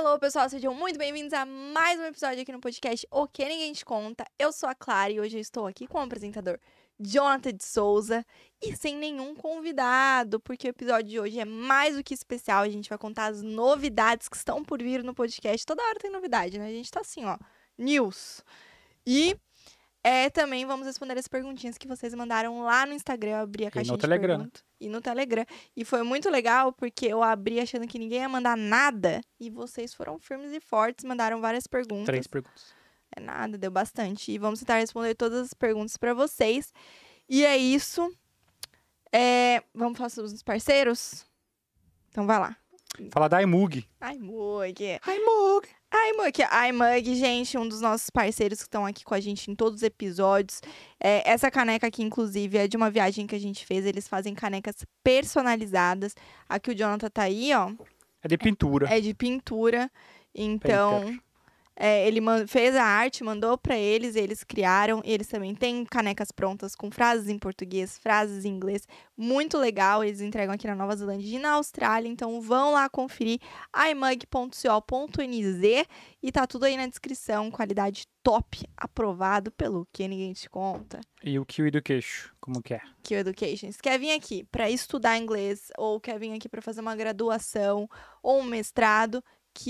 hello, pessoal! Sejam muito bem-vindos a mais um episódio aqui no podcast O Que Ninguém Te Conta. Eu sou a Clara e hoje eu estou aqui com o apresentador Jonathan de Souza e sem nenhum convidado, porque o episódio de hoje é mais do que especial. A gente vai contar as novidades que estão por vir no podcast. Toda hora tem novidade, né? A gente tá assim, ó, news. E é, também vamos responder as perguntinhas que vocês mandaram lá no Instagram. Eu abri a caixinha e no Telegram. e no Telegram. E foi muito legal, porque eu abri achando que ninguém ia mandar nada. E vocês foram firmes e fortes, mandaram várias perguntas. Três perguntas. É nada, deu bastante. E vamos tentar responder todas as perguntas para vocês. E é isso. É, vamos falar sobre os parceiros? Então vai lá. Fala da iMug. iMug. iMug iMug, iMug, gente, um dos nossos parceiros que estão aqui com a gente em todos os episódios. É, essa caneca aqui, inclusive, é de uma viagem que a gente fez. Eles fazem canecas personalizadas. Aqui o Jonathan tá aí, ó. É de pintura. É de pintura. Então. Painter. É, ele fez a arte, mandou para eles, eles criaram. E eles também têm canecas prontas com frases em português, frases em inglês. Muito legal. Eles entregam aqui na Nova Zelândia e na Austrália. Então vão lá conferir imug.co.nz e tá tudo aí na descrição. Qualidade top, aprovado pelo que ninguém te conta. E o Q Education, como que é? Q Education. Se quer vir aqui para estudar inglês ou quer vir aqui para fazer uma graduação ou um mestrado,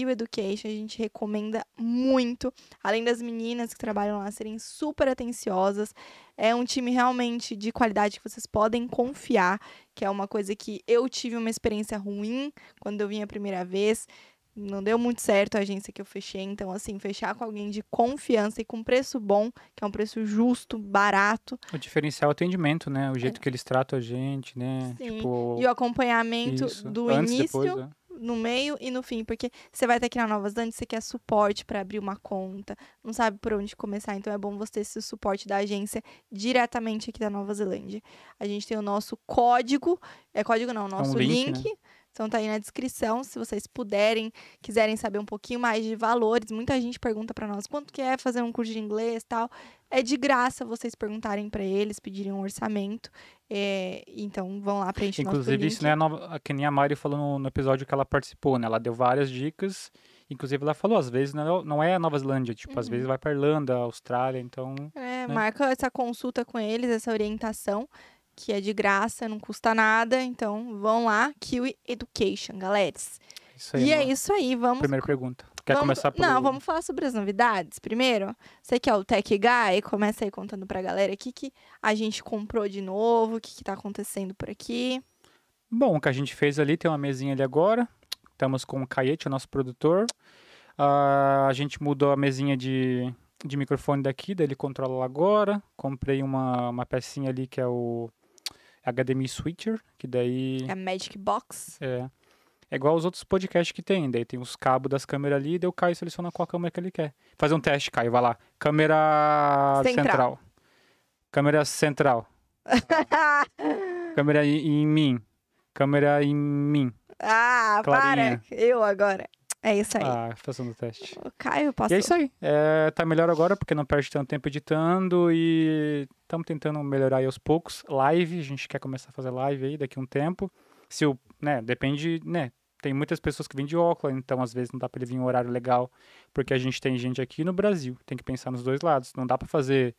o Education, a gente recomenda muito. Além das meninas que trabalham lá serem super atenciosas, é um time realmente de qualidade que vocês podem confiar, que é uma coisa que eu tive uma experiência ruim quando eu vim a primeira vez. Não deu muito certo a agência que eu fechei, então assim, fechar com alguém de confiança e com preço bom, que é um preço justo, barato. O diferencial é o atendimento, né? O jeito é. que eles tratam a gente, né? Sim. Tipo, e o acompanhamento isso. do Antes, início depois, né? no meio e no fim, porque você vai ter que ir na Nova Zelândia, você quer suporte para abrir uma conta, não sabe por onde começar, então é bom você ter esse suporte da agência diretamente aqui da Nova Zelândia. A gente tem o nosso código, é código não, o nosso é um link, link né? Então tá aí na descrição, se vocês puderem, quiserem saber um pouquinho mais de valores. Muita gente pergunta para nós quanto que é fazer um curso de inglês, tal. É de graça vocês perguntarem para eles, pedirem um orçamento. É, então vão lá preencher Inclusive, isso né, a, que nem a Mari falou no, no, episódio que ela participou, né? Ela deu várias dicas. Inclusive, ela falou, às vezes né, não, não é a Nova Zelândia, tipo, uhum. às vezes uhum. vai para Irlanda, Austrália, então. É, né? marca essa consulta com eles, essa orientação que é de graça, não custa nada. Então, vão lá, Kiwi Education, galera. Isso aí, e mano. é isso aí, vamos. Primeira pergunta. Quer vamos... começar por. Não, vamos falar sobre as novidades primeiro. Você que é o Tech Guy, começa aí contando pra galera o que, que a gente comprou de novo, o que, que tá acontecendo por aqui. Bom, o que a gente fez ali, tem uma mesinha ali agora. Estamos com o Caete, o nosso produtor. Uh, a gente mudou a mesinha de, de microfone daqui, daí ele controla lá agora. Comprei uma, uma pecinha ali que é o HDMI Switcher, que daí. É a Magic Box. É. É igual os outros podcasts que tem, daí tem os cabos das câmeras ali, daí o Caio seleciona qual câmera que ele quer. Fazer um teste, Caio, vai lá. Câmera central. central. Câmera central. câmera em, mim. Câmera em mim. Ah, Clarinha. para! Eu agora. É isso aí. Ah, fazendo o teste. O Caio passou. E é isso aí. É, tá melhor agora porque não perde tanto tempo editando e estamos tentando melhorar aí aos poucos. Live, a gente quer começar a fazer live aí daqui a um tempo. Se o, né, depende, né, tem muitas pessoas que vêm de óculos, então às vezes não dá para ele vir em um horário legal, porque a gente tem gente aqui no Brasil, tem que pensar nos dois lados. Não dá para fazer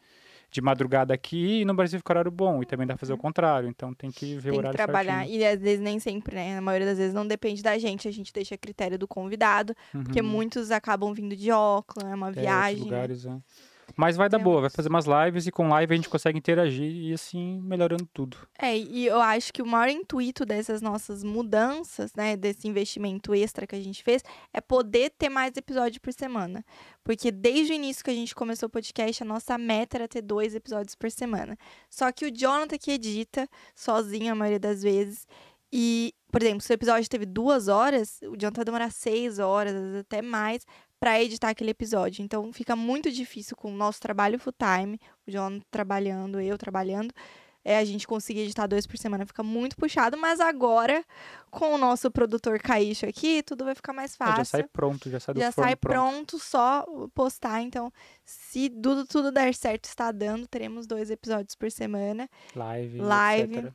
de madrugada aqui e no Brasil fica horário bom. E também dá pra fazer o uhum. contrário. Então tem que ver tem o horário Tem que trabalhar. Certinho. E às vezes nem sempre, né? Na maioria das vezes não depende da gente. A gente deixa a critério do convidado. Uhum. Porque muitos acabam vindo de Auckland, é uma é, viagem. Lugares, né? é. Mas vai dar é boa, vai fazer umas lives e com live a gente consegue interagir e assim melhorando tudo. É, e eu acho que o maior intuito dessas nossas mudanças, né, desse investimento extra que a gente fez, é poder ter mais episódios por semana. Porque desde o início que a gente começou o podcast, a nossa meta era ter dois episódios por semana. Só que o Jonathan que edita, sozinho a maioria das vezes, e, por exemplo, se o episódio teve duas horas, o Jonathan vai demorar seis horas, até mais, para editar aquele episódio. Então fica muito difícil com o nosso trabalho full time, o John trabalhando, eu trabalhando. É, a gente conseguir editar dois por semana fica muito puxado, mas agora, com o nosso produtor Caixa aqui, tudo vai ficar mais fácil. É, já sai pronto, já sai do Já sai pronto. pronto, só postar. Então, se tudo, tudo der certo, está dando, teremos dois episódios por semana. Live. Live. Etc.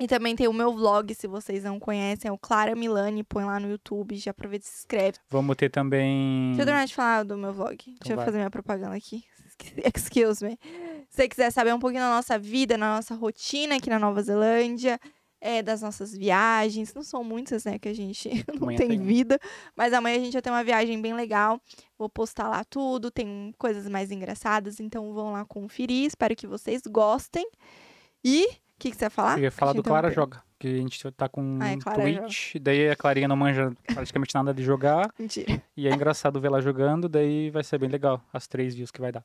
E também tem o meu vlog, se vocês não conhecem, é o Clara Milani, põe lá no YouTube, já aproveita e se inscreve. Vamos ter também. Deixa eu terminar de falar do meu vlog. Então Deixa vai. eu fazer minha propaganda aqui. Excuse me. Se você quiser saber um pouquinho da nossa vida, na nossa rotina aqui na Nova Zelândia, é, das nossas viagens. Não são muitas, né? Que a gente não amanhã tem, tem vida. Mas amanhã a gente vai ter uma viagem bem legal. Vou postar lá tudo, tem coisas mais engraçadas, então vão lá conferir. Espero que vocês gostem. E que, que você ia falar? Eu ia falar do Clara Joga. Que a gente tá com ah, é Twitch, joga. daí a Clarinha não manja praticamente nada de jogar. Mentira. E é engraçado ver ela jogando, daí vai ser bem legal as três views que vai dar.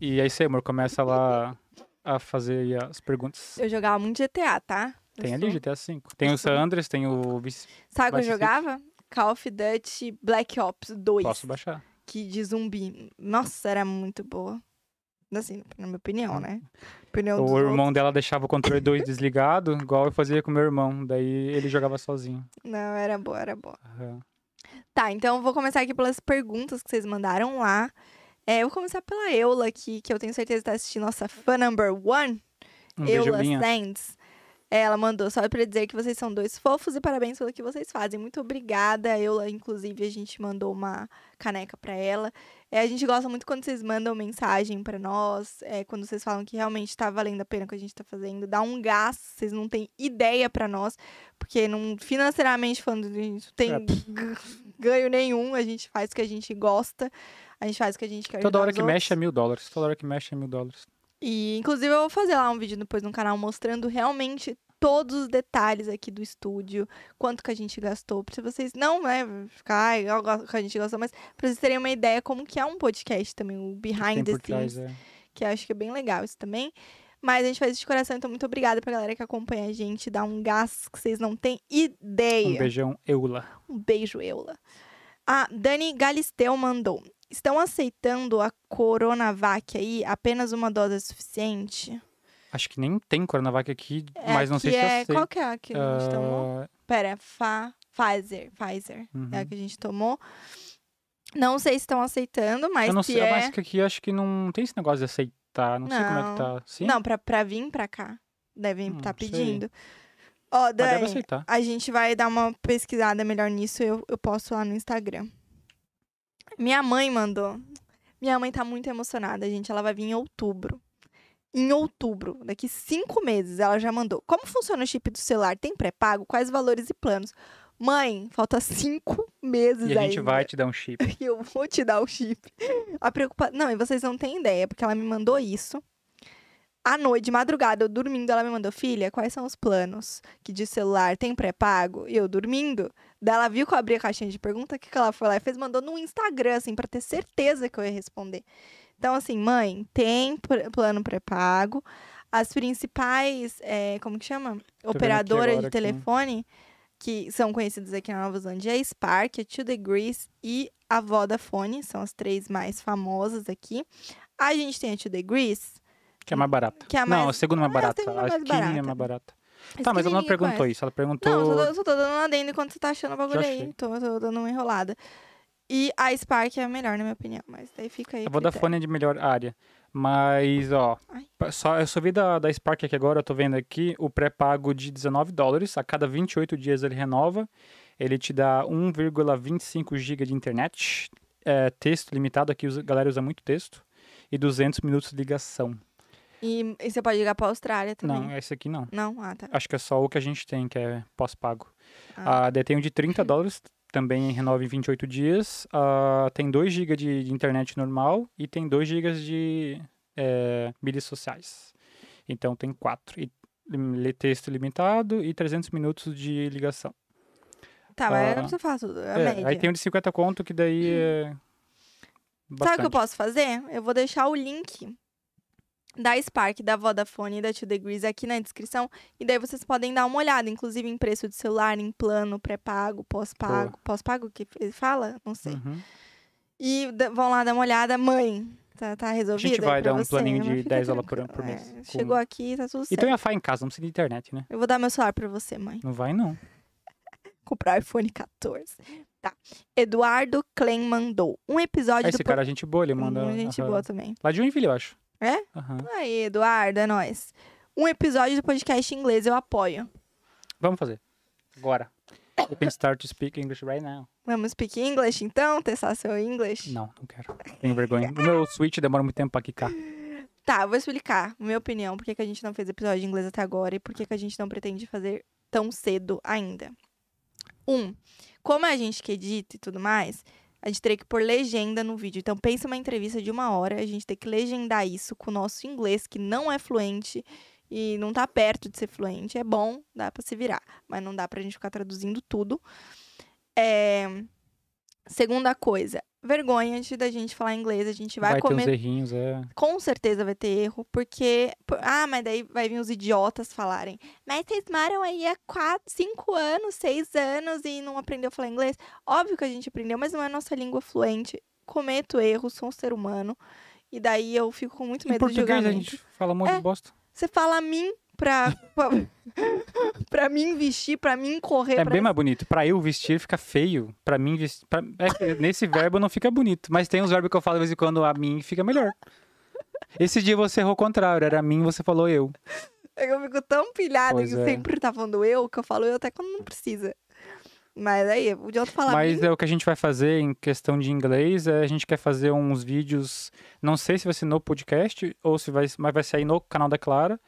E é aí, Seymour, começa lá a fazer as perguntas. Eu jogava muito GTA, tá? Tem eu ali GTA V. Tem eu o San Andreas, tem o... Sabe o que eu jogava? Call of Duty Black Ops 2. Posso baixar. Que de zumbi. Nossa, era muito boa. Né, assim, na minha opinião, hum. né? Opinião o irmão outros. dela deixava o controle 2 desligado, igual eu fazia com meu irmão. Daí ele jogava sozinho. Não, era boa, era boa. Uhum. Tá, então vou começar aqui pelas perguntas que vocês mandaram lá. É, eu vou começar pela Eula aqui, que eu tenho certeza que tá assistindo nossa fã number one. Um Eula Sands. É, ela mandou só para dizer que vocês são dois fofos e parabéns pelo que vocês fazem. Muito obrigada. Eu, inclusive, a gente mandou uma caneca para ela. É, a gente gosta muito quando vocês mandam mensagem para nós, é, quando vocês falam que realmente está valendo a pena o que a gente está fazendo. Dá um gás, vocês não têm ideia para nós, porque não, financeiramente falando, a gente não tem é, ganho nenhum. A gente faz o que a gente gosta, a gente faz o que a gente quer. Toda hora que outros. mexe é mil dólares. Toda hora que mexe é mil dólares. E, inclusive, eu vou fazer lá um vídeo depois no canal mostrando realmente todos os detalhes aqui do estúdio, quanto que a gente gastou, para vocês não, né, ficar, ah, gosto que a gente gastou, mas para vocês terem uma ideia como que é um podcast também, o behind the scenes, trás, é. que acho que é bem legal isso também. Mas a gente faz isso de coração, então muito obrigada pra galera que acompanha a gente, dá um gás que vocês não têm ideia. Um beijão, Eula. Um beijo, Eula. A Dani Galisteu mandou estão aceitando a Coronavac aí? Apenas uma dose é suficiente? Acho que nem tem Coronavac aqui, é, mas não sei se é, Qual que é a que uh... a gente tomou? Ah, Pera, é Fa... Pfizer. Pfizer uhum. é a uhum. que a gente tomou. Não sei se estão aceitando, mas. Eu não sei, é... mas que aqui acho que não tem esse negócio de aceitar. Não, não. sei como é que tá. Sim? Não, pra, pra vir pra cá. Devem estar hum, tá pedindo. Ó, oh, Dani, a gente vai dar uma pesquisada melhor nisso. Eu, eu posto lá no Instagram. Minha mãe mandou. Minha mãe tá muito emocionada, gente. Ela vai vir em outubro. Em outubro, daqui cinco meses, ela já mandou. Como funciona o chip do celular? Tem pré-pago? Quais valores e planos? Mãe, falta cinco meses aí E a gente ainda. vai te dar um chip. Eu vou te dar um chip. A preocupação... Não, e vocês não têm ideia, porque ela me mandou isso. À noite, de madrugada, eu dormindo, ela me mandou, filha, quais são os planos? Que de celular tem pré-pago? E eu dormindo. Daí ela viu que eu abri a caixinha de pergunta, o que, que ela foi lá e fez? Mandou no Instagram, assim, pra ter certeza que eu ia responder. Então, assim, mãe, tem pr plano pré-pago. As principais, é, como que chama? operadoras de telefone, aqui. que são conhecidas aqui na Nova Zelândia, é Spark, a Two Degrees e a Vodafone, são as três mais famosas aqui. A gente tem a Two Degrees, que é mais barata. É, é mais... Não, ah, a segunda é é mais barata. a, mais é mais barata. Tá, mas ela não perguntou isso. Ela perguntou. Não, eu tô, tô, dando uma adendo enquanto você tá achando o bagulho aí. Tô, tô dando uma enrolada. E a Spark é a melhor, na minha opinião. Mas daí fica aí. A Vodafone é de melhor área. Mas, ó, só, eu só vi da, da Spark aqui agora, eu tô vendo aqui o pré-pago de 19 dólares. A cada 28 dias ele renova. Ele te dá 1,25 GB de internet. É, texto limitado, aqui a galera usa muito texto. E 200 minutos de ligação. E, e você pode ligar pra Austrália também? Não, esse aqui não. Não? Ah, tá. Acho que é só o que a gente tem, que é pós-pago. Ah. Ah, daí tem um de 30 uhum. dólares, também renova em 28 dias. Ah, tem 2 GB de, de, internet normal e tem 2 GB de é, mídias sociais. Então tem 4. E lê texto limitado e 300 minutos de ligação. Tá, mas ah, não precisa falar tudo, é, é, média. Aí tem um de 50 conto que daí hum. é... Bastante. Sabe o que eu posso fazer? Eu vou deixar o link da Spark, da Vodafone e da Two Degrees aqui na descrição. E daí vocês podem dar uma olhada, inclusive em preço de celular, em plano, pré-pago, pós-pago. Pós-pago que ele fala? Não sei. Uhum. E vão lá dar uma olhada. Mãe, tá, tá resolvido? A gente vai dar um você, planinho né? de 10 dólares por, por mês. É, com... Chegou aqui, tá tudo certo. E tem Wi-Fi em casa, não precisa de internet, né? Eu vou dar meu celular pra você, mãe. Não vai, não. Comprar iPhone 14. Tá. Eduardo Klein mandou um episódio ah, Esse do... cara é gente boa, ele mandou. Hum, gente a... boa também. Lá de Joinville, eu acho. É? Uhum. Aí, Eduardo, é nóis. Um episódio do podcast em inglês eu apoio. Vamos fazer. Agora. You can start to speak English right now. Vamos speak English, então? Testar seu English? Não, não quero. Tenho vergonha. O meu switch demora muito tempo pra quicar. Tá, vou explicar minha opinião, por que a gente não fez episódio de inglês até agora e por que a gente não pretende fazer tão cedo ainda. Um, como é a gente que edita é e tudo mais, a gente teria que pôr legenda no vídeo. Então, pensa uma entrevista de uma hora, a gente ter que legendar isso com o nosso inglês, que não é fluente e não tá perto de ser fluente. É bom, dá para se virar, mas não dá pra gente ficar traduzindo tudo. É... Segunda coisa, vergonha antes da gente falar inglês, a gente vai, vai comer. Ter uns errinhos, é. Com certeza vai ter erro, porque ah, mas daí vai vir os idiotas falarem. Mas vocês moram aí há quatro 5 anos, 6 anos e não aprendeu a falar inglês? Óbvio que a gente aprendeu, mas não é nossa língua fluente. Cometo erros, sou um ser humano. E daí eu fico com muito medo em português, de a gente fala um monte é, de bosta. Você fala mim pra, pra, pra mim vestir, pra mim correr. É pra... bem mais bonito. Pra eu vestir fica feio. Pra mim vestir. Pra... É, nesse verbo não fica bonito. Mas tem uns verbos que eu falo de vez em quando a mim fica melhor. Esse dia você errou o contrário, era a mim, você falou eu. É eu fico tão pilhada pois que é. sempre tá falando eu, que eu falo eu até quando não precisa. Mas aí, o outro falar. Mas mim... é o que a gente vai fazer em questão de inglês, é a gente quer fazer uns vídeos, não sei se vai ser no podcast ou se vai, mas vai sair no canal da Clara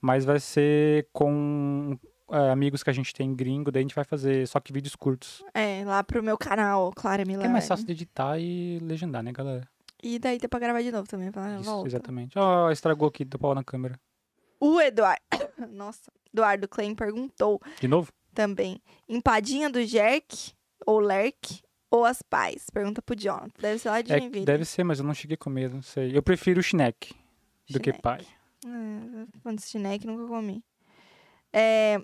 mas vai ser com é, amigos que a gente tem gringo, daí a gente vai fazer só que vídeos curtos. É, lá pro meu canal, Clara Miller. Que é mais fácil de editar e legendar, né, galera? E daí dá pra gravar de novo também, pra Isso, volta. exatamente. Ó, oh, estragou aqui, deu pau na câmera. O Eduardo... Nossa, Eduardo Klein perguntou... De novo? Também. Empadinha do Jerk ou Lerk ou as pais? Pergunta pro John. Deve ser lá de é, Deve ser, mas eu não cheguei com medo, não sei. Eu prefiro o Schneck do que pai. É, que nunca comi. É,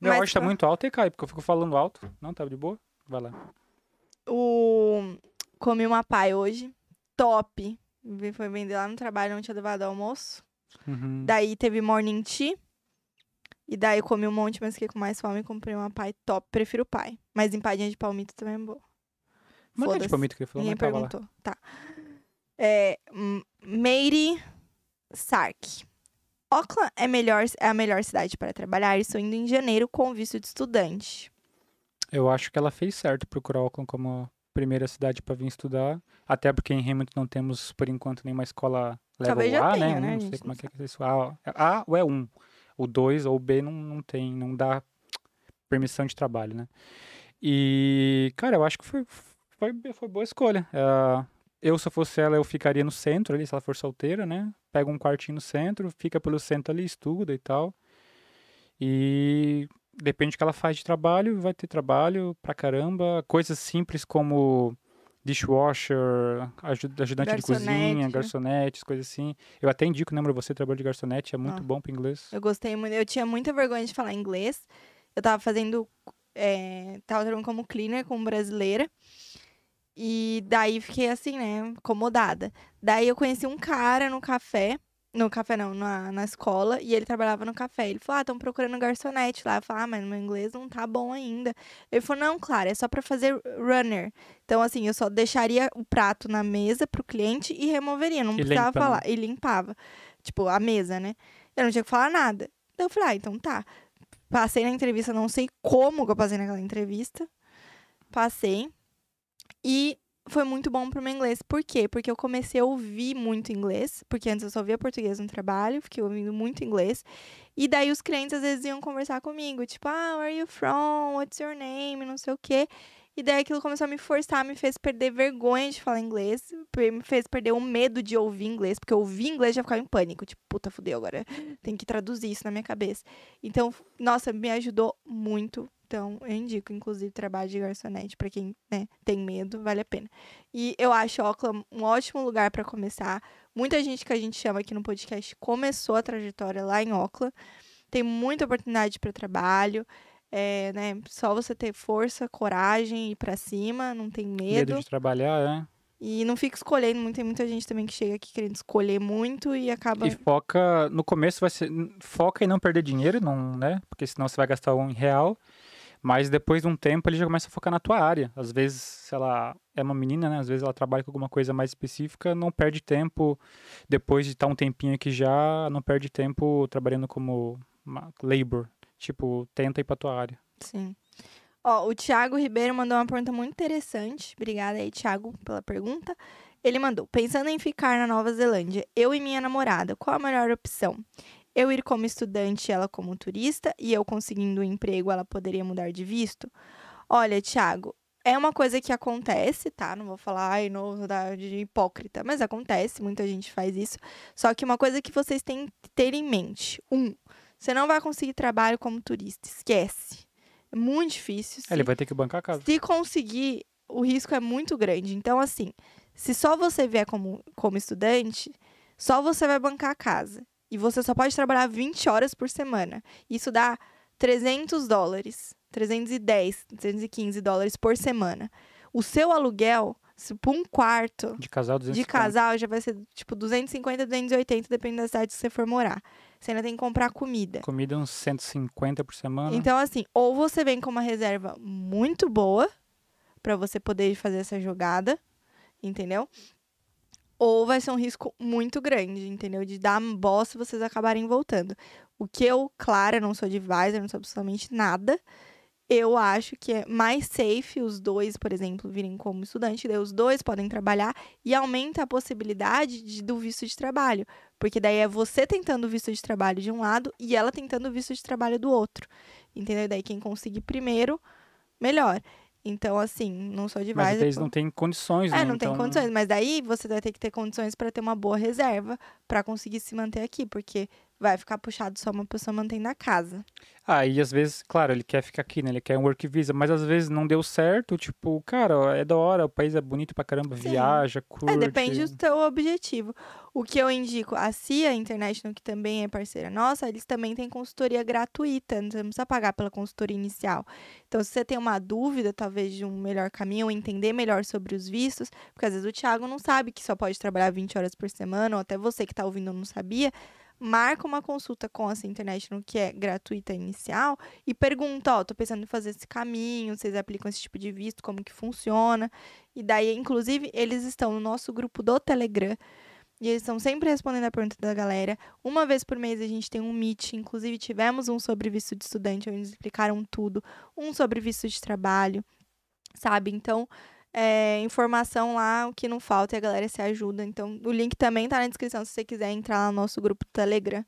Meu áudio tá muito alto e cai, porque eu fico falando alto. Não, tá de boa? Vai lá. O... Comi uma pai hoje. Top. Foi vender lá no trabalho, não tinha levado almoço. Uhum. Daí teve morning tea. E daí comi um monte, mas fiquei com mais fome e comprei uma pai top. Prefiro pai. Mas empadinha de palmito também é boa. Mas não é de palmito que ele falou, né? Ninguém perguntou. Lá. Tá. É, Meire Sark. Auckland é, melhor, é a melhor cidade para trabalhar, estou indo em janeiro com visto de estudante. Eu acho que ela fez certo procurar Auckland como a primeira cidade para vir estudar, até porque em Hamilton não temos, por enquanto, nenhuma escola level Talvez A, tenha, né? né? Não sei como não é, é que é isso. A, a ou é Um. O 2 ou o B não, não tem, não dá permissão de trabalho, né? E, cara, eu acho que foi, foi, foi boa escolha. Uh, eu, se fosse ela, eu ficaria no centro ali, se ela for solteira, né? Pega um quartinho no centro, fica pelo centro ali, estuda e tal. E depende do que ela faz de trabalho, vai ter trabalho pra caramba. Coisas simples como dishwasher, ajud ajudante garçonete. de cozinha, garçonete, coisas assim. Eu até indico, lembra né, você, trabalho de garçonete, é muito ah, bom para inglês. Eu gostei muito, eu tinha muita vergonha de falar inglês. Eu tava fazendo, é, tava trabalhando como cleaner com brasileira. E daí fiquei assim, né, incomodada. Daí eu conheci um cara no café. No café não, na, na escola, e ele trabalhava no café. Ele falou: Ah, estão procurando garçonete lá. Eu falei, ah, mas meu inglês não tá bom ainda. Ele falou: não, claro, é só para fazer runner. Então, assim, eu só deixaria o prato na mesa pro cliente e removeria. Não e precisava limpa, falar. E limpava. Tipo, a mesa, né? Eu não tinha que falar nada. Então eu falei, ah, então tá. Passei na entrevista, não sei como que eu passei naquela entrevista. Passei. E foi muito bom pro meu inglês. Por quê? Porque eu comecei a ouvir muito inglês, porque antes eu só via português no trabalho, fiquei ouvindo muito inglês. E daí os clientes às vezes iam conversar comigo, tipo, ah, where are you from? What's your name? Não sei o quê. E daí aquilo começou a me forçar, me fez perder vergonha de falar inglês, me fez perder o medo de ouvir inglês, porque eu ouvi inglês já ficava em pânico, tipo, puta, fudeu agora, tem que traduzir isso na minha cabeça. Então, nossa, me ajudou muito, então, eu indico, inclusive, trabalho de garçonete para quem né, tem medo, vale a pena. E eu acho Oakland um ótimo lugar para começar. Muita gente que a gente chama aqui no podcast começou a trajetória lá em Oakland. Tem muita oportunidade para trabalho. É, né, só você ter força, coragem, ir para cima, não tem medo. Medo de trabalhar, né? E não fica escolhendo, tem muita gente também que chega aqui querendo escolher muito e acaba. E foca, no começo vai ser. Foca em não perder dinheiro, não, né? Porque senão você vai gastar um real. Mas depois de um tempo ele já começa a focar na tua área. Às vezes, se ela é uma menina, né? Às vezes ela trabalha com alguma coisa mais específica, não perde tempo, depois de estar tá um tempinho aqui já, não perde tempo trabalhando como labor. Tipo, tenta ir pra tua área. Sim. Ó, o Thiago Ribeiro mandou uma pergunta muito interessante. Obrigada aí, Thiago, pela pergunta. Ele mandou: Pensando em ficar na Nova Zelândia, eu e minha namorada, qual a melhor opção? Eu ir como estudante, ela como turista, e eu conseguindo um emprego, ela poderia mudar de visto? Olha, Tiago, é uma coisa que acontece, tá? Não vou falar, ai, não, de hipócrita, mas acontece, muita gente faz isso. Só que uma coisa que vocês têm que ter em mente: um, você não vai conseguir trabalho como turista, esquece. É muito difícil. É, se, Ele vai ter que bancar a casa. Se conseguir, o risco é muito grande. Então, assim, se só você vier como, como estudante, só você vai bancar a casa. E você só pode trabalhar 20 horas por semana. Isso dá 300 dólares, 310, 315 dólares por semana. O seu aluguel, se por um quarto de casal, de casal já vai ser, tipo, 250, 280, dependendo da cidade que você for morar. Você ainda tem que comprar comida. Comida uns 150 por semana. Então, assim, ou você vem com uma reserva muito boa para você poder fazer essa jogada, entendeu? ou vai ser um risco muito grande, entendeu? De dar bosta vocês acabarem voltando. O que eu, claro, eu não sou advisor, não sou absolutamente nada. Eu acho que é mais safe os dois, por exemplo, virem como estudante, daí os dois podem trabalhar e aumenta a possibilidade de, do visto de trabalho. Porque daí é você tentando o visto de trabalho de um lado e ela tentando o visto de trabalho do outro. Entendeu? Daí quem conseguir primeiro, melhor. Então, assim, não sou de Mas advisor. É, né, não tem condições, né? É, não então... tem condições. Mas daí você vai ter que ter condições para ter uma boa reserva para conseguir se manter aqui, porque vai ficar puxado só uma pessoa mantendo a casa. Ah, e às vezes, claro, ele quer ficar aqui, né? Ele quer um work visa, mas às vezes não deu certo, tipo, cara, é da hora, o país é bonito pra caramba, Sim. viaja, é, curte. É, depende do teu objetivo. O que eu indico, a CIA International, que também é parceira nossa, eles também têm consultoria gratuita, não precisa pagar pela consultoria inicial. Então, se você tem uma dúvida, talvez, de um melhor caminho, entender melhor sobre os vistos, porque às vezes o Thiago não sabe que só pode trabalhar 20 horas por semana, ou até você que tá ouvindo não sabia, marca uma consulta com essa internet no que é gratuita inicial e pergunta, ó, oh, tô pensando em fazer esse caminho, vocês aplicam esse tipo de visto, como que funciona? E daí, inclusive, eles estão no nosso grupo do Telegram. E eles estão sempre respondendo a pergunta da galera. Uma vez por mês a gente tem um meet, inclusive tivemos um sobre visto de estudante, onde eles explicaram tudo, um sobre visto de trabalho, sabe? Então, é, informação lá, o que não falta, e a galera se ajuda. Então, o link também tá na descrição se você quiser entrar lá no nosso grupo do Telegram.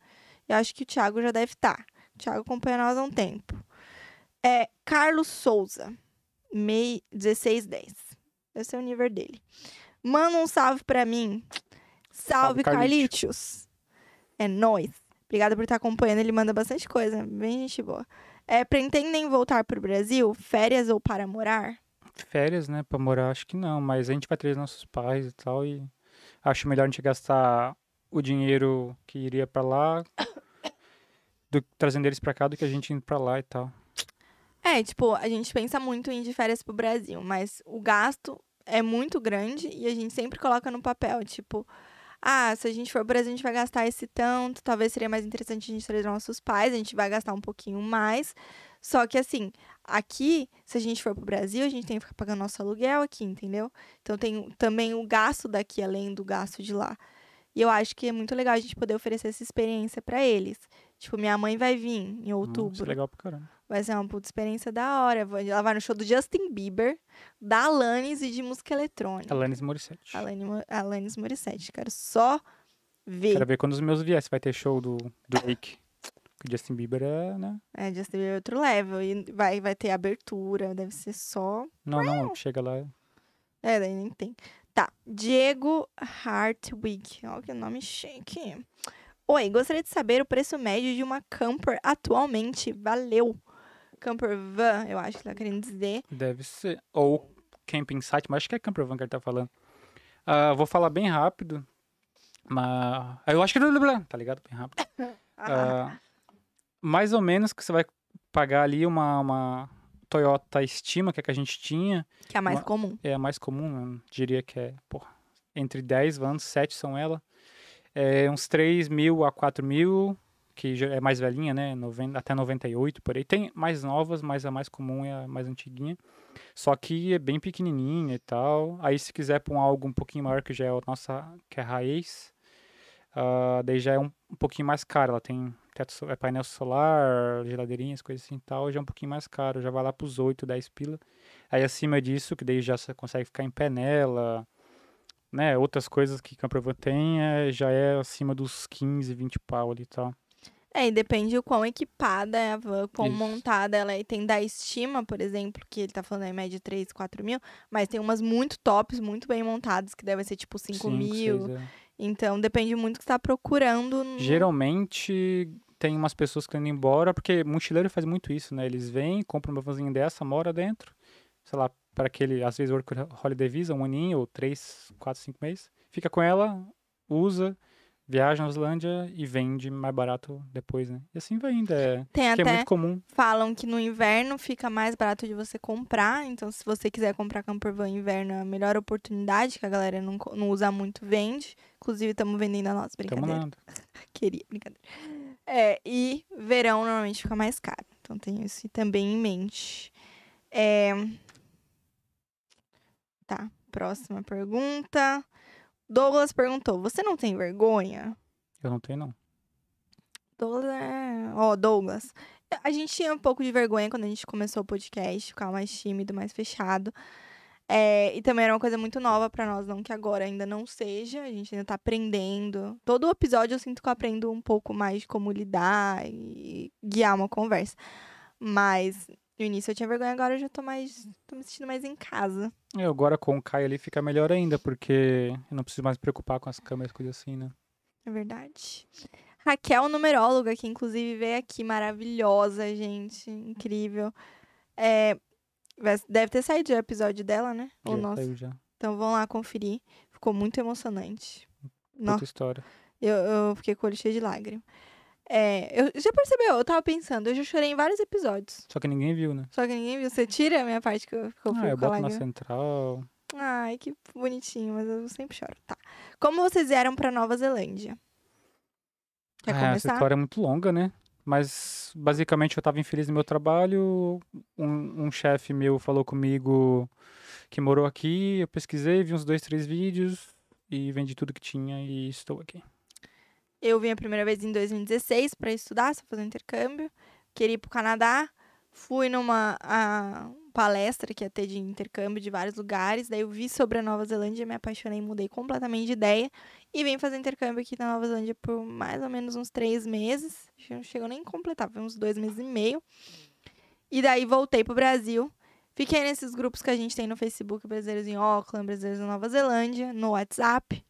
Eu acho que o Thiago já deve estar. Tá. O Thiago acompanha nós há um tempo. É Carlos Souza, MEI 1610. Esse é o nível dele. Manda um salve para mim. Salve, salve Carlitos. É nós. Obrigada por estar tá acompanhando. Ele manda bastante coisa. Bem gente boa. É, pretendem voltar para o Brasil? Férias ou para morar? férias, né, pra morar, acho que não, mas a gente vai trazer nossos pais e tal, e acho melhor a gente gastar o dinheiro que iria para lá, do, trazendo eles pra cá, do que a gente indo pra lá e tal. É, tipo, a gente pensa muito em de férias pro Brasil, mas o gasto é muito grande e a gente sempre coloca no papel, tipo, ah, se a gente for pro Brasil, a gente vai gastar esse tanto, talvez seria mais interessante a gente trazer nossos pais, a gente vai gastar um pouquinho mais, só que assim, aqui, se a gente for pro Brasil, a gente tem que ficar pagando nosso aluguel aqui, entendeu? Então tem também o gasto daqui além do gasto de lá. E eu acho que é muito legal a gente poder oferecer essa experiência para eles. Tipo, minha mãe vai vir em outubro. Hum, isso é legal pra caramba. Vai ser uma puta experiência da hora. Ela vai no show do Justin Bieber, da Alanis e de música eletrônica. Alanis Morissette. Alanis, Alanis Morissette. Quero só ver. Quero ver quando os meus viessem. Vai ter show do, do Rick. Porque Justin Bieber é, né? É, Justin Bieber é outro level. E vai, vai ter abertura, deve ser só. Não, não, chega lá. É, é, daí nem tem. Tá. Diego Hartwig. Olha que nome chique. Oi, gostaria de saber o preço médio de uma camper atualmente. Valeu. Camper van, eu acho que tá querendo dizer. Deve ser. Ou camping site, mas acho que é camper van que ele tá falando. Uh, vou falar bem rápido. Mas. Ah, eu acho que. É tá ligado? Bem rápido. Uh, mais ou menos que você vai pagar ali uma, uma Toyota Estima, que é a que a gente tinha. Que é a mais uma, comum. É a mais comum, eu diria que é, porra, entre 10 vans, 7 são ela. É, uns 3 mil a 4 mil, que é mais velhinha, né? 90, até 98 por aí. Tem mais novas, mas a mais comum é a mais antiguinha. Só que é bem pequenininha e tal. Aí se quiser pôr um algo um pouquinho maior, que já é a nossa, que é a raiz, uh, daí já é um, um pouquinho mais caro. Ela tem teto, é painel solar, geladeirinhas, coisas assim e tal, já é um pouquinho mais caro, já vai lá para os 8, 10 pila. Aí acima disso, que daí já você consegue ficar em panela, né, outras coisas que Campervan tem, é, já é acima dos 15, 20 pau ali e tal. É, e depende o quão equipada é a van, quão Isso. montada ela é. tem da estima, por exemplo, que ele tá falando aí, média de 3, 4 mil, mas tem umas muito tops, muito bem montadas, que devem ser tipo 5 Cinco, mil. é. Então depende muito do que você tá procurando. No... Geralmente, tem umas pessoas que estão indo embora, porque mochileiro faz muito isso, né? Eles vêm, compram uma vanzinha dessa, mora dentro, sei lá, para aquele, às vezes, work holiday visa, um aninho ou três, quatro, cinco meses, fica com ela, usa, viaja na Islândia e vende mais barato depois, né? E assim vai ainda. É, Tem é até é muito comum. Falam que no inverno fica mais barato de você comprar, então se você quiser comprar camper van inverno, é a melhor oportunidade, que a galera não, não usa muito, vende. Inclusive, estamos vendendo a nossa, brincadeira. Estamos Queria, brincadeira. É, e verão normalmente fica mais caro. Então tenho isso também em mente. É... Tá, próxima pergunta. Douglas perguntou: Você não tem vergonha? Eu não tenho, não. Douglas. É, ó, oh, Douglas. A gente tinha um pouco de vergonha quando a gente começou o podcast, ficar mais tímido, mais fechado. É, e também era uma coisa muito nova para nós, não que agora ainda não seja, a gente ainda tá aprendendo. Todo episódio eu sinto que eu aprendo um pouco mais de como lidar e guiar uma conversa. Mas no início eu tinha vergonha, agora eu já tô mais. tô me sentindo mais em casa. É, agora com o Kai ali fica melhor ainda, porque eu não preciso mais me preocupar com as câmeras, coisa assim, né? É verdade. Raquel, numeróloga, que inclusive veio aqui, maravilhosa, gente, incrível. É, Deve ter saído o episódio dela, né? Ou nosso. Saiu já. Então vão lá conferir. Ficou muito emocionante. Nossa. história. Eu, eu fiquei com o olho cheio de lágrimas. É, eu, já percebeu? Eu tava pensando, eu já chorei em vários episódios. Só que ninguém viu, né? Só que ninguém viu. Você tira a minha parte que eu ah, fico ah, eu boto na central. Ai, que bonitinho, mas eu sempre choro. Tá. Como vocês vieram pra Nova Zelândia? Quer ah, começar? Essa história é muito longa, né? Mas basicamente eu estava infeliz no meu trabalho. Um, um chefe meu falou comigo que morou aqui. Eu pesquisei, vi uns dois, três vídeos e vendi tudo que tinha e estou aqui. Eu vim a primeira vez em 2016 para estudar, só fazer um intercâmbio. Queria ir para o Canadá. Fui numa a, ah, palestra que ia ter de intercâmbio de vários lugares. Daí eu vi sobre a Nova Zelândia, me apaixonei, mudei completamente de ideia. E vim fazer intercâmbio aqui na Nova Zelândia por mais ou menos uns três meses. Não chegou nem a completar, foi uns dois meses e meio. E daí voltei pro Brasil. Fiquei nesses grupos que a gente tem no Facebook, Brasileiros em Auckland, Brasileiros na Nova Zelândia, no WhatsApp.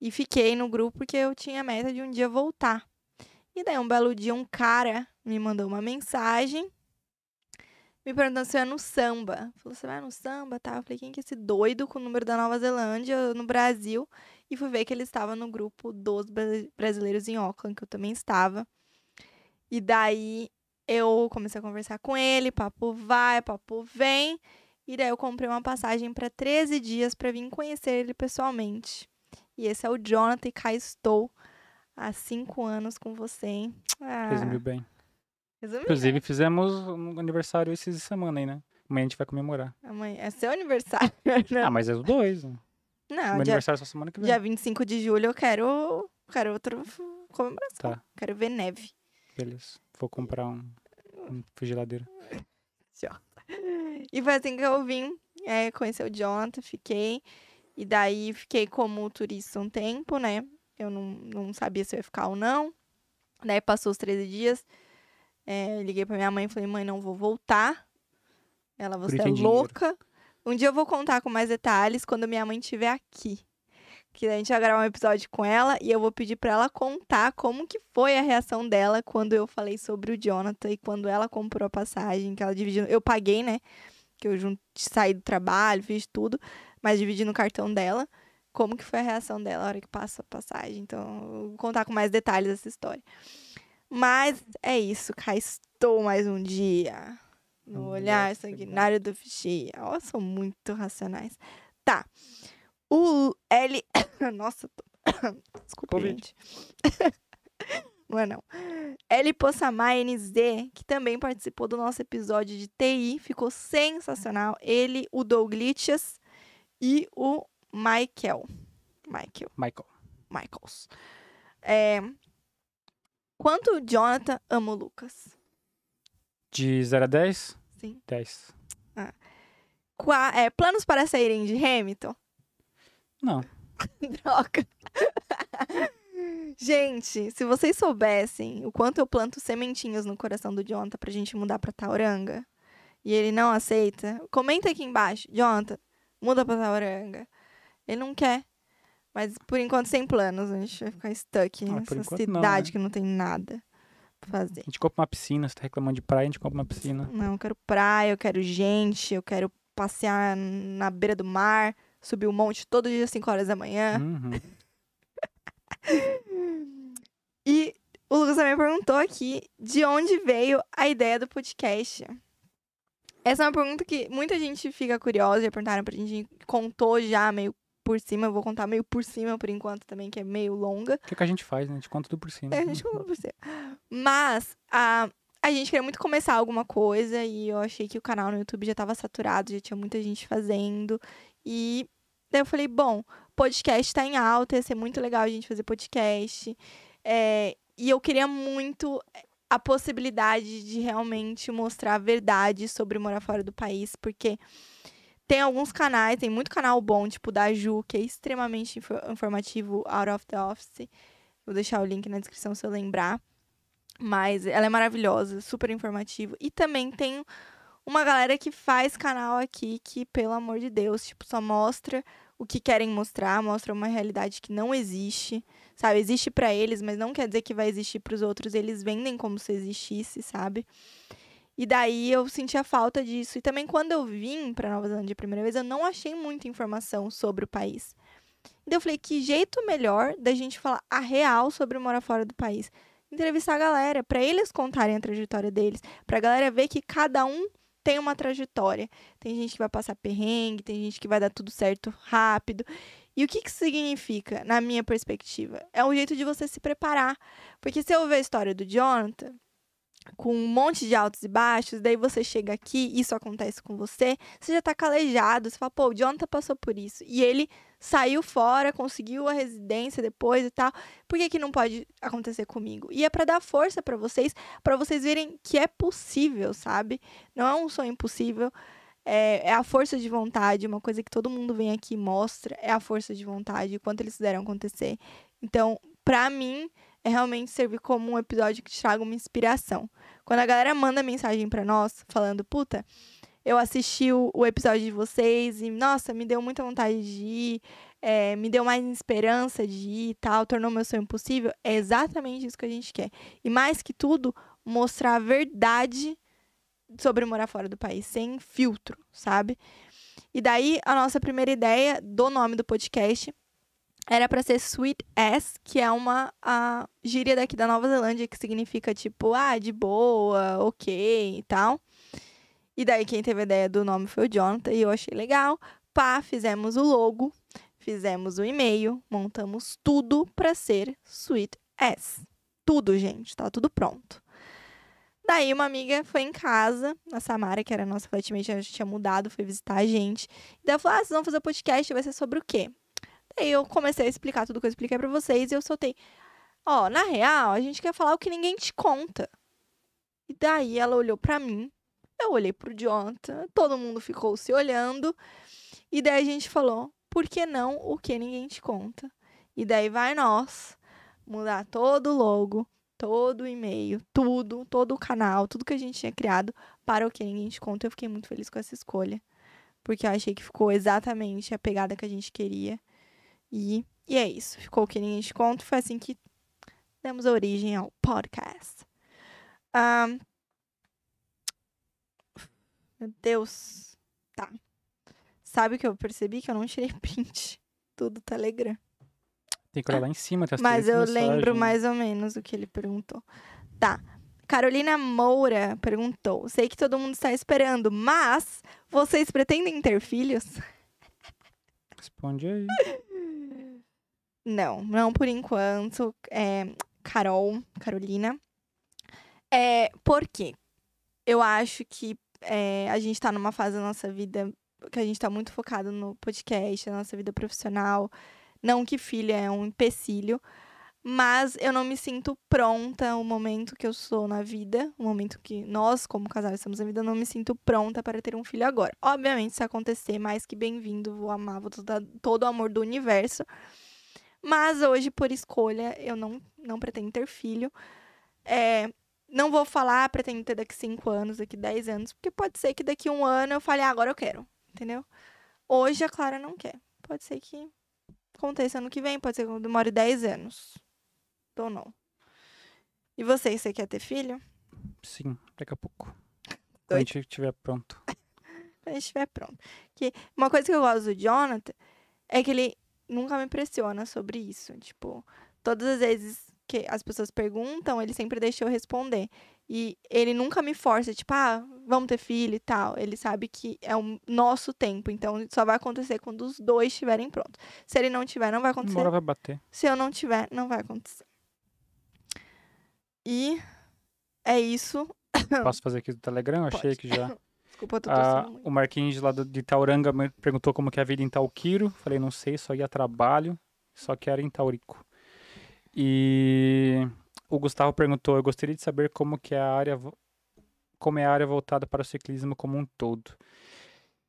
E fiquei no grupo porque eu tinha a meta de um dia voltar. E daí um belo dia um cara me mandou uma mensagem me perguntando se eu ia no samba. Falou, você vai no samba, tá? Eu falei, quem que é esse doido com o número da Nova Zelândia no Brasil? E fui ver que ele estava no grupo dos brasileiros em Auckland, que eu também estava. E daí eu comecei a conversar com ele, papo vai, papo vem. E daí eu comprei uma passagem para 13 dias para vir conhecer ele pessoalmente. E esse é o Jonathan e cá estou há cinco anos com você, hein? Ah. Resumiu bem. Resumindo. Inclusive, fizemos um aniversário esse semana aí, né? Amanhã a gente vai comemorar. Amanhã é seu aniversário, né? Ah, mas é os dois. Né? Não, Meu dia, aniversário é só semana que vem. Dia 25 de julho eu quero, quero outro comemoração. Tá. Quero ver neve. Beleza. Vou comprar um, um geladeira. E foi assim que eu vim é, conhecer o Jonathan, fiquei. E daí fiquei como turista um tempo, né? Eu não, não sabia se eu ia ficar ou não. Daí passou os 13 dias. É, liguei pra minha mãe e falei, mãe, não vou voltar. Ela, você é louca. Dinheiro. Um dia eu vou contar com mais detalhes quando minha mãe estiver aqui. Que a gente vai gravar um episódio com ela e eu vou pedir para ela contar como que foi a reação dela quando eu falei sobre o Jonathan e quando ela comprou a passagem, que ela dividiu. Eu paguei, né? Que eu junto, saí do trabalho, fiz tudo, mas dividi no cartão dela. Como que foi a reação dela na hora que passa a passagem? Então, eu vou contar com mais detalhes essa história. Mas é isso, cá estou mais um dia. No olhar sanguinário do Fichia. Ó, são muito racionais. Tá. O L. Nossa, tô... desculpa, Covid. gente. não é não. L. Possamay NZ, que também participou do nosso episódio de TI, ficou sensacional. Ele, o Douglitias e o Michael. Michael. Michael. Michaels. É, Quanto Jonathan ama o Lucas? De 0 a 10? Sim. 10. Ah. Qua, é, planos para saírem de Hamilton? Não. Droga. gente, se vocês soubessem o quanto eu planto sementinhas no coração do Jonathan pra gente mudar pra Tauranga e ele não aceita, comenta aqui embaixo. Jonathan, muda pra Tauranga. Ele não quer. Mas por enquanto sem planos, a gente vai ficar stuck ah, nessa cidade não, né? que não tem nada pra fazer. A gente compra uma piscina, você tá reclamando de praia, a gente compra uma piscina. Não, eu quero praia, eu quero gente, eu quero passear na beira do mar, subir o um monte todo dia às 5 horas da manhã. Uhum. e o Lucas também perguntou aqui de onde veio a ideia do podcast. Essa é uma pergunta que muita gente fica curiosa, já perguntaram pra gente, contou já meio por cima, eu vou contar meio por cima por enquanto também, que é meio longa. O que, é que a gente faz, né? A gente conta tudo por cima. É, a gente conta por cima. Mas a, a gente queria muito começar alguma coisa e eu achei que o canal no YouTube já estava saturado, já tinha muita gente fazendo. E daí eu falei, bom, podcast está em alta, ia ser muito legal a gente fazer podcast. É, e eu queria muito é, a possibilidade de realmente mostrar a verdade sobre morar fora do país, porque tem alguns canais, tem muito canal bom, tipo da Ju, que é extremamente inf informativo, Out of the Office. Vou deixar o link na descrição se eu lembrar. Mas ela é maravilhosa, super informativa. E também tem uma galera que faz canal aqui que, pelo amor de Deus, tipo, só mostra o que querem mostrar, mostra uma realidade que não existe, sabe? Existe para eles, mas não quer dizer que vai existir para os outros. Eles vendem como se existisse, sabe? E daí eu senti a falta disso. E também quando eu vim para Nova Zelândia a primeira vez, eu não achei muita informação sobre o país. Então eu falei, que jeito melhor da gente falar a real sobre morar fora do país? Entrevistar a galera, para eles contarem a trajetória deles, para a galera ver que cada um tem uma trajetória. Tem gente que vai passar perrengue, tem gente que vai dar tudo certo rápido. E o que, que significa, na minha perspectiva? É um jeito de você se preparar. Porque se eu ver a história do Jonathan, com um monte de altos e baixos, daí você chega aqui, isso acontece com você, você já tá calejado, você fala, pô, o Jonathan passou por isso. E ele saiu fora, conseguiu a residência depois e tal. Por que que não pode acontecer comigo? E é para dar força para vocês, para vocês verem que é possível, sabe? Não é um sonho impossível. É, é, a força de vontade, uma coisa que todo mundo vem aqui e mostra, é a força de vontade, quanto eles fizeram acontecer. Então, pra mim, é realmente servir como um episódio que te traga uma inspiração. Quando a galera manda mensagem para nós falando, puta, eu assisti o, o, episódio de vocês e, nossa, me deu muita vontade de ir, é, me deu mais esperança de ir e tal, tornou meu sonho possível. É exatamente isso que a gente quer. E mais que tudo, mostrar a verdade sobre morar fora do país, sem filtro, sabe? E daí a nossa primeira ideia do nome do podcast era para ser sweet ass, que é uma a gíria daqui da Nova Zelândia que significa tipo, ah, de boa, ok e tal. E daí quem teve a ideia do nome foi o Jonathan e eu achei legal. Pá, fizemos o logo, fizemos o e-mail, montamos tudo para ser sweet ass. Tudo, gente, tá tudo pronto. Daí uma amiga foi em casa, a Samara, que era nossa flatmate, a gente tinha mudado, foi visitar a gente. E daí ela falou: Ah, vocês vão fazer podcast, vai ser sobre o quê? Aí eu comecei a explicar tudo que eu expliquei para vocês e eu soltei. Ó, na real, a gente quer falar o que ninguém te conta. E daí ela olhou para mim, eu olhei pro Jonathan, todo mundo ficou se olhando. E daí a gente falou, por que não o que ninguém te conta? E daí vai nós mudar todo o logo, todo o e-mail, tudo, todo o canal, tudo que a gente tinha criado para o que ninguém te conta. Eu fiquei muito feliz com essa escolha, porque eu achei que ficou exatamente a pegada que a gente queria. E, e é isso. Ficou que nem de conto. Foi assim que demos origem ao podcast. Um, meu Deus. Tá. Sabe o que eu percebi? Que eu não tirei print do, Telegram. Tem que olhar lá em cima. Mas eu lembro mais ou menos o que ele perguntou. Tá. Carolina Moura perguntou: Sei que todo mundo está esperando, mas vocês pretendem ter filhos? Responde aí. Não, não por enquanto. É, Carol, Carolina. É, por quê? Eu acho que é, a gente tá numa fase da nossa vida que a gente tá muito focado no podcast, na nossa vida profissional. Não que filha é um empecilho, mas eu não me sinto pronta o momento que eu sou na vida, o momento que nós, como casal, estamos na vida, eu não me sinto pronta para ter um filho agora. Obviamente, se acontecer, mais que bem-vindo, vou amar, vou dar todo o amor do universo. Mas hoje, por escolha, eu não, não pretendo ter filho. É, não vou falar, pretendo ter daqui 5 anos, daqui 10 anos, porque pode ser que daqui um ano eu fale, ah, agora eu quero, entendeu? Hoje a Clara não quer. Pode ser que aconteça ano que vem, pode ser que eu demore 10 anos. Ou não. E você, você quer ter filho? Sim, daqui a pouco. Quando a gente estiver pronto. Quando a gente estiver pronto. Que uma coisa que eu gosto do Jonathan é que ele nunca me pressiona sobre isso. Tipo, todas as vezes que as pessoas perguntam, ele sempre deixa eu responder. E ele nunca me força, tipo, ah, vamos ter filho e tal. Ele sabe que é o nosso tempo, então só vai acontecer quando os dois estiverem prontos. Se ele não tiver, não vai acontecer. Uma vai bater. Se eu não tiver, não vai acontecer. E é isso. Posso fazer aqui do Telegram? eu Achei que já. Desculpa, tô ah, O Marquinhos lá de Tauranga perguntou como que é a vida em Tauquiro. Falei, não sei, só ia trabalho, só que era em Taurico. E o Gustavo perguntou, eu gostaria de saber como que é a área como é a área voltada para o ciclismo como um todo.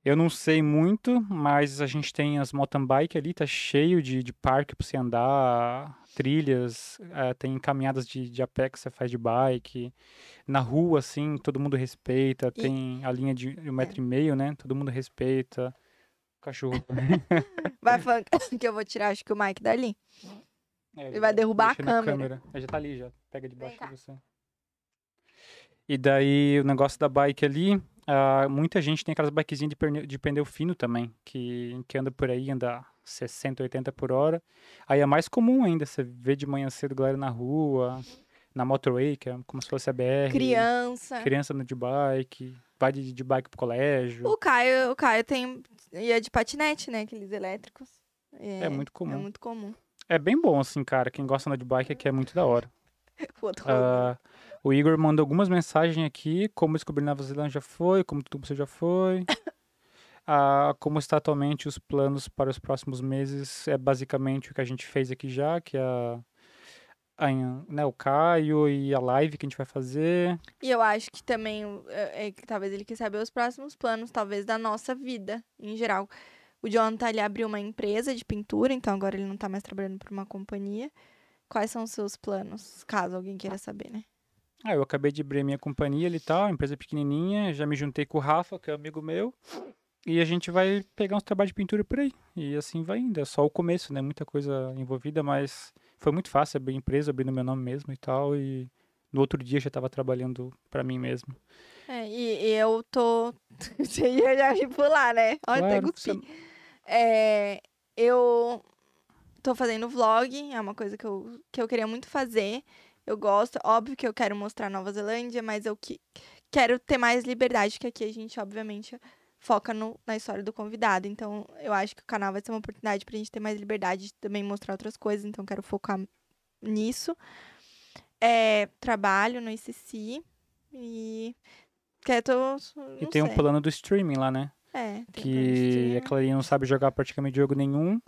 Eu não sei muito, mas a gente tem as mountain bike ali, tá cheio de, de parque para você andar, trilhas, é, tem caminhadas de, de a pé que você faz de bike. Na rua, assim, todo mundo respeita. E... Tem a linha de um é. metro é. e meio, né? Todo mundo respeita. Cachorro. vai falando que eu vou tirar, acho que o Mike dali. É, Ele vai derrubar a câmera. câmera. já tá ali, já. Pega debaixo de você. E daí o negócio da bike ali, uh, muita gente tem aquelas bikezinhas de, perne... de pneu fino também, que, que anda por aí, anda 60, 80 por hora. Aí é mais comum ainda, você vê de manhã cedo galera na rua, na motorway, que é como se fosse a BR. Criança. Criança no de bike, vai de, de bike pro colégio. O Caio, o Caio tem, ia é de patinete, né, aqueles elétricos. É, é muito comum. É muito comum. É bem bom, assim, cara, quem gosta de bike aqui é muito da hora. uh, o Igor mandou algumas mensagens aqui, como descobrir Nova Zelândia já foi, como tudo já foi. como está atualmente os planos para os próximos meses é basicamente o que a gente fez aqui já, que é a, a, né, o Caio e a live que a gente vai fazer. E eu acho que também, é, é, talvez ele quer saber os próximos planos, talvez, da nossa vida em geral. O Jonathan, ele abriu uma empresa de pintura, então agora ele não está mais trabalhando para uma companhia. Quais são os seus planos, caso alguém queira saber, né? Ah, eu acabei de abrir minha companhia ali e tal, empresa pequenininha, já me juntei com o Rafa, que é amigo meu. E a gente vai pegar uns trabalhos de pintura por aí. E assim vai ainda. É só o começo, né? Muita coisa envolvida, mas foi muito fácil abrir empresa, abrir no meu nome mesmo e tal. E no outro dia já estava trabalhando para mim mesmo. É, e, e, eu tô. Você ia já ir pular, né? Olha, claro, até guspi. Você... É, eu tô fazendo vlog, é uma coisa que eu, que eu queria muito fazer. Eu gosto, óbvio que eu quero mostrar Nova Zelândia, mas eu que, quero ter mais liberdade, que aqui a gente, obviamente, foca no, na história do convidado. Então, eu acho que o canal vai ser uma oportunidade pra gente ter mais liberdade de também mostrar outras coisas. Então, quero focar nisso. É, trabalho no ICC e... Que tô, e tem sei. um plano do streaming lá, né? É, que a Clarinha não sabe jogar praticamente jogo nenhum,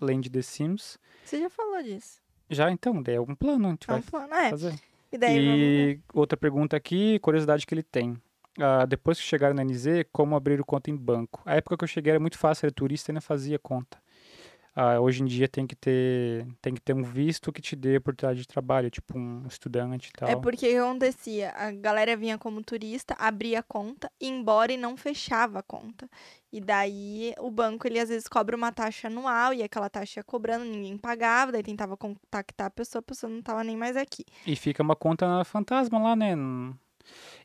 além de The Sims. Você já falou disso. Já, então, daí é algum plano. A gente é um vai plano, é. fazer. E, daí, e vamos... outra pergunta aqui, curiosidade que ele tem uh, depois que chegaram na NZ, como abrir conta em banco. A época que eu cheguei era muito fácil, era turista e ainda fazia conta. Uh, hoje em dia tem que ter tem que ter um visto que te dê oportunidade de trabalho, tipo um estudante e é tal. É porque acontecia, a galera vinha como turista, abria a conta, ia embora e não fechava a conta. E daí o banco ele às vezes cobra uma taxa anual e aquela taxa ia cobrando, ninguém pagava, daí tentava contactar a pessoa, a pessoa não estava nem mais aqui. E fica uma conta fantasma lá, né?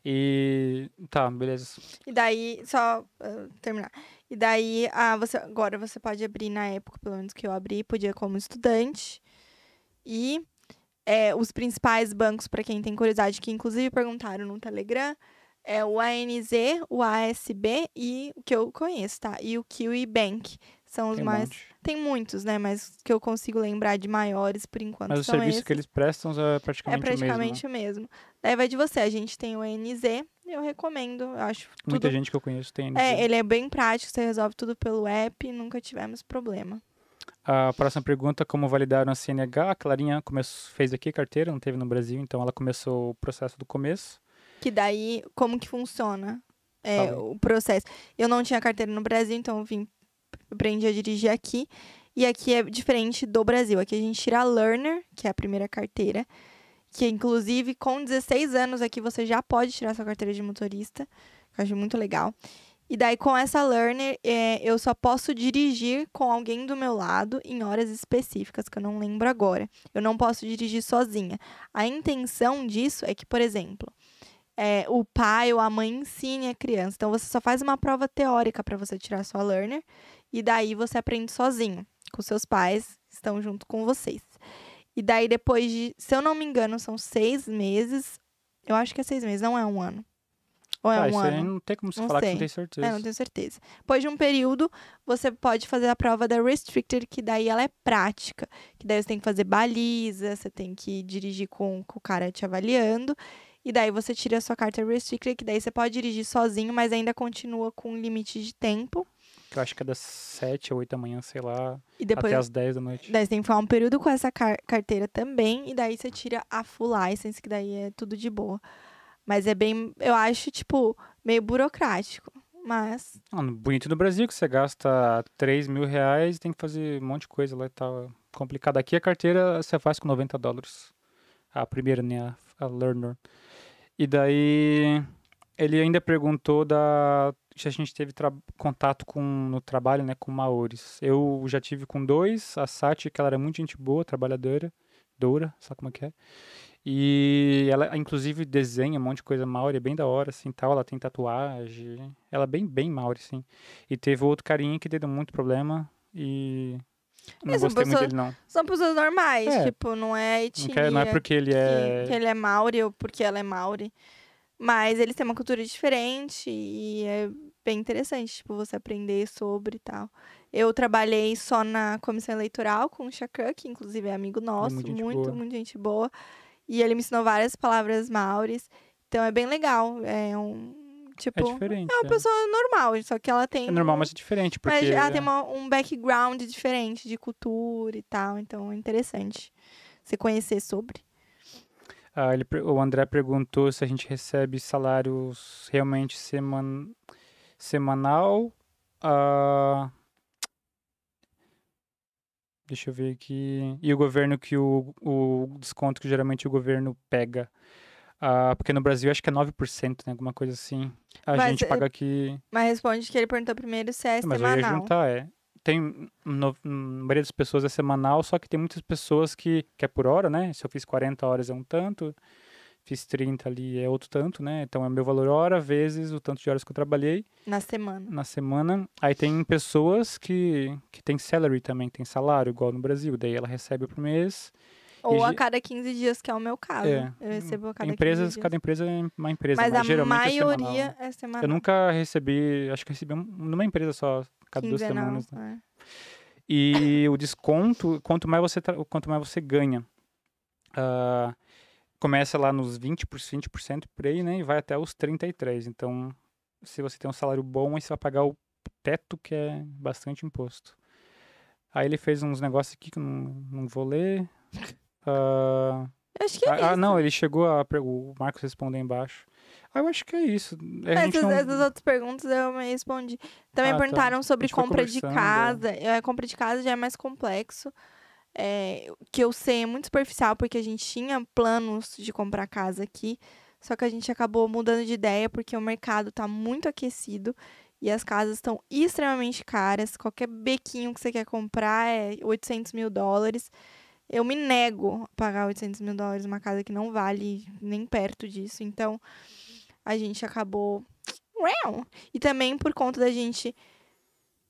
E. Tá, beleza. E daí, só uh, terminar. E daí, ah, você, agora você pode abrir, na época, pelo menos que eu abri, podia como estudante. E é, os principais bancos, para quem tem curiosidade, que inclusive perguntaram no Telegram, é o ANZ, o ASB e o que eu conheço, tá? E o Kiwi Bank são os tem mais. tem muitos, né? Mas que eu consigo lembrar de maiores por enquanto. Mas o serviço esses. que eles prestam é praticamente, é praticamente o mesmo. É praticamente o mesmo. Daí vai de você. A gente tem o NZ, eu recomendo. Eu acho tudo... Muita gente que eu conheço tem NZ. É, ele é bem prático, você resolve tudo pelo app, nunca tivemos problema. A próxima pergunta, como validaram a CNH? A Clarinha começou, fez aqui carteira, não teve no Brasil, então ela começou o processo do começo. Que daí, como que funciona é, o processo? Eu não tinha carteira no Brasil, então eu vim aprendi a dirigir aqui. E aqui é diferente do Brasil. Aqui a gente tira a learner, que é a primeira carteira, que inclusive com 16 anos aqui você já pode tirar sua carteira de motorista, que eu acho muito legal. E daí com essa learner, é, eu só posso dirigir com alguém do meu lado em horas específicas, que eu não lembro agora. Eu não posso dirigir sozinha. A intenção disso é que, por exemplo, é, o pai ou a mãe ensine a criança. Então você só faz uma prova teórica para você tirar sua learner e daí você aprende sozinho, com seus pais, estão junto com vocês. E daí depois de, se eu não me engano, são seis meses. Eu acho que é seis meses, não é um ano. Ou é ah, um ano. não tem como se não falar sei. que não tem certeza. É, não tenho certeza. Depois de um período, você pode fazer a prova da Restricted, que daí ela é prática. Que daí você tem que fazer baliza, você tem que dirigir com, com o cara te avaliando. E daí você tira a sua carta Restricted, que daí você pode dirigir sozinho, mas ainda continua com um limite de tempo que eu acho que é das 7 ou 8 da manhã, sei lá, depois, até as 10 da noite. Daí você tem que falar um período com essa car carteira também, e daí você tira a full license, que daí é tudo de boa. Mas é bem, eu acho, tipo, meio burocrático. Mas. Mano, ah, bonito no Brasil, que você gasta 3 mil reais e tem que fazer um monte de coisa lá e tal. Complicado. Aqui a carteira você faz com 90 dólares. A primeira, né? A, a Learner. E daí. Ele ainda perguntou da a gente teve contato com no trabalho, né, com maores. Eu já tive com dois, a Sati, que ela era muito gente boa, trabalhadora, doura, sabe como é que é? E ela, inclusive, desenha um monte de coisa maori, é bem da hora, assim, tal. Ela tem tatuagem, ela é bem, bem maori, assim. E teve outro carinha que deu muito problema e não são pessoas, dele, não. São pessoas normais, é. tipo, não é etnia. Não, quer, não é porque ele é... Que, que ele é mauri ou porque ela é mauri. Mas eles têm uma cultura diferente e é bem interessante, tipo, você aprender sobre e tal. Eu trabalhei só na comissão eleitoral com o Chacan, que inclusive é amigo nosso, muito, muito, muito, gente boa. E ele me ensinou várias palavras maures. Então é bem legal. É um. É tipo, é, diferente, é uma é. pessoa normal, só que ela é tem. É normal, mas é diferente. Porque... Mas ela tem é. uma, um background diferente de cultura e tal. Então é interessante você conhecer sobre. Ah, ele, o André perguntou se a gente recebe salários realmente seman, semanal. Ah, deixa eu ver aqui. E o governo que o, o desconto que geralmente o governo pega. Ah, porque no Brasil acho que é 9%, né? Alguma coisa assim. A mas, gente é paga aqui. Mas responde que ele perguntou primeiro se é semanal. Mas eu ia juntar, é tem, no, na maioria das pessoas é semanal, só que tem muitas pessoas que, que é por hora, né? Se eu fiz 40 horas é um tanto, fiz 30 ali é outro tanto, né? Então é meu valor hora vezes o tanto de horas que eu trabalhei. Na semana. Na semana. Aí tem pessoas que, que tem salary também, tem salário, igual no Brasil. Daí ela recebe por mês. Ou a cada 15 dias, que é o meu caso. É. Eu recebo a cada Empresas, cada empresa é uma empresa. Mas, mas a maioria é semanal. é semanal. Eu nunca recebi, acho que recebi numa empresa só cada duas semanas. Né? É. E o desconto, quanto mais você, quanto mais você ganha. Uh, começa lá nos 20%, 20% por aí, né? E vai até os 33%. Então, se você tem um salário bom, aí você vai pagar o teto, que é bastante imposto. Aí ele fez uns negócios aqui que não, não vou ler. Uh, acho que é Ah, ah isso. não, ele chegou a. O Marcos respondeu embaixo. Ah, eu acho que é isso. Essas, não... essas, outras perguntas eu me respondi. Também ah, tá. perguntaram tá. sobre compra de casa. a é. é, compra de casa já é mais complexo. É, que eu sei é muito superficial, porque a gente tinha planos de comprar casa aqui. Só que a gente acabou mudando de ideia porque o mercado está muito aquecido e as casas estão extremamente caras. Qualquer bequinho que você quer comprar é 800 mil dólares. Eu me nego a pagar 800 mil dólares uma casa que não vale nem perto disso. Então, a gente acabou. E também por conta da gente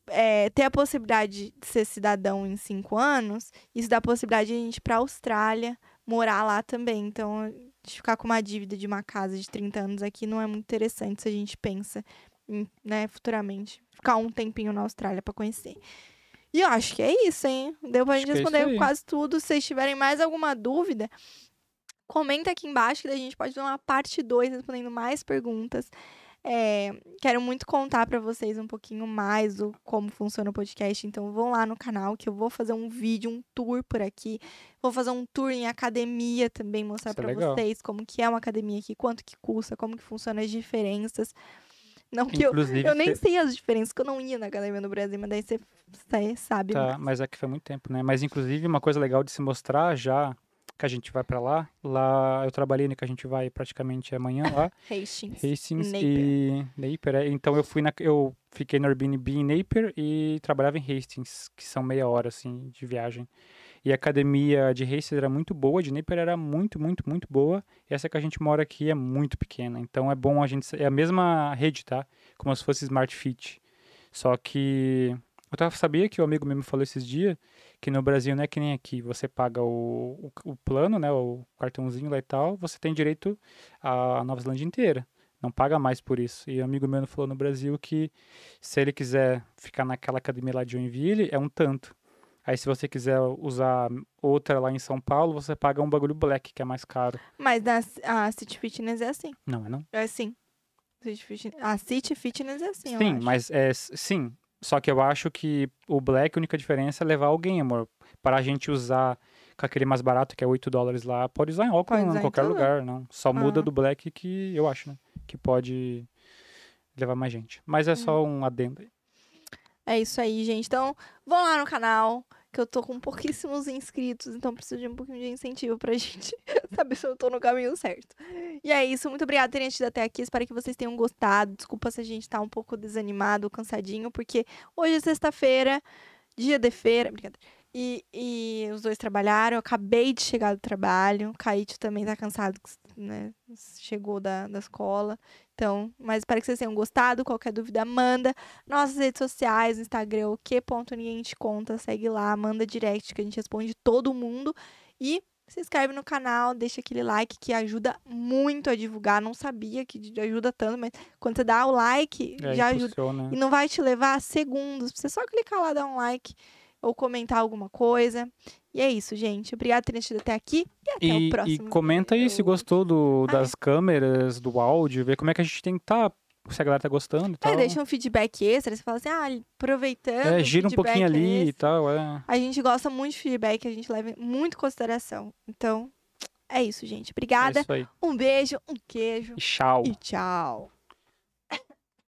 é, ter a possibilidade de ser cidadão em cinco anos, isso dá a possibilidade de a gente ir pra Austrália, morar lá também. Então, de ficar com uma dívida de uma casa de 30 anos aqui não é muito interessante se a gente pensa em, né, futuramente. Ficar um tempinho na Austrália para conhecer. E eu acho que é isso, hein? Deu pra acho gente é responder é quase tudo. Se vocês tiverem mais alguma dúvida, comenta aqui embaixo que a gente pode fazer uma parte 2 respondendo mais perguntas. É, quero muito contar para vocês um pouquinho mais do como funciona o podcast, então vão lá no canal que eu vou fazer um vídeo, um tour por aqui. Vou fazer um tour em academia também, mostrar é para vocês como que é uma academia aqui, quanto que custa, como que funciona as diferenças. Não que Inclusive, eu, eu nem sei as diferenças, que eu não ia na academia no Brasil, mas daí você, você sabe. Tá, mas é que foi muito tempo, né? Mas inclusive uma coisa legal de se mostrar já que a gente vai para lá. Lá eu trabalhei, né, que a gente vai praticamente amanhã lá. Hastings. Hastings Napier. e Napier. É. Então eu fui na eu fiquei no Airbnb em Napier e trabalhava em Hastings, que são meia hora assim de viagem. E a academia de Hastings era muito boa, de Napier era muito, muito, muito boa. E essa que a gente mora aqui é muito pequena, então é bom a gente é a mesma rede, tá? Como se fosse Smart Fit. Só que eu tava, sabia que o amigo meu me falou esses dias que no Brasil não é que nem aqui, você paga o, o, o plano, né, o cartãozinho lá e tal, você tem direito à Nova Zelândia inteira. Não paga mais por isso. E um amigo meu falou no Brasil que se ele quiser ficar naquela academia lá de Joinville, é um tanto. Aí se você quiser usar outra lá em São Paulo, você paga um bagulho black, que é mais caro. Mas na, a City Fitness é assim. Não, é não? É assim. City Fitness, a City Fitness é assim, Sim, mas é, sim, só que eu acho que o Black, a única diferença é levar alguém, amor. Para a gente usar com aquele mais barato, que é 8 dólares lá, pode usar em Auckland, usar em qualquer lugar, não. Só ah. muda do Black que eu acho, né? Que pode levar mais gente. Mas é só é. um adendo aí. É isso aí, gente. Então, vão lá no canal, que eu tô com pouquíssimos inscritos, então preciso de um pouquinho de incentivo pra gente saber se eu tô no caminho certo. E é isso, muito obrigada por terem assistido até aqui, espero que vocês tenham gostado. Desculpa se a gente tá um pouco desanimado, cansadinho, porque hoje é sexta-feira, dia de feira, brincadeira. E, e os dois trabalharam. Eu acabei de chegar do trabalho. O Caíto também tá cansado, né? Chegou da, da escola. Então, mas espero que vocês tenham gostado. Qualquer dúvida, manda. Nossas redes sociais, Instagram, o que ponto ninguém te conta. Segue lá, manda direct que a gente responde todo mundo. E se inscreve no canal, deixa aquele like que ajuda muito a divulgar. Não sabia que ajuda tanto, mas quando você dá o like, é, já ajuda. Né? E não vai te levar segundos. Você só clicar lá, dar um like ou comentar alguma coisa. E é isso, gente. Obrigada por ter assistido até aqui e até e, o próximo. E comenta vídeo. aí se gostou do, ah, das é. câmeras, do áudio, ver como é que a gente tem que estar. Tá se a galera tá gostando e é, tal. É, deixa um feedback extra, você fala assim, ah, aproveitando. É, gira um pouquinho ali esse. e tal, é. A gente gosta muito de feedback, a gente leva muito em consideração. Então, é isso, gente. É Obrigada. É isso um beijo, um queijo. E tchau. E tchau.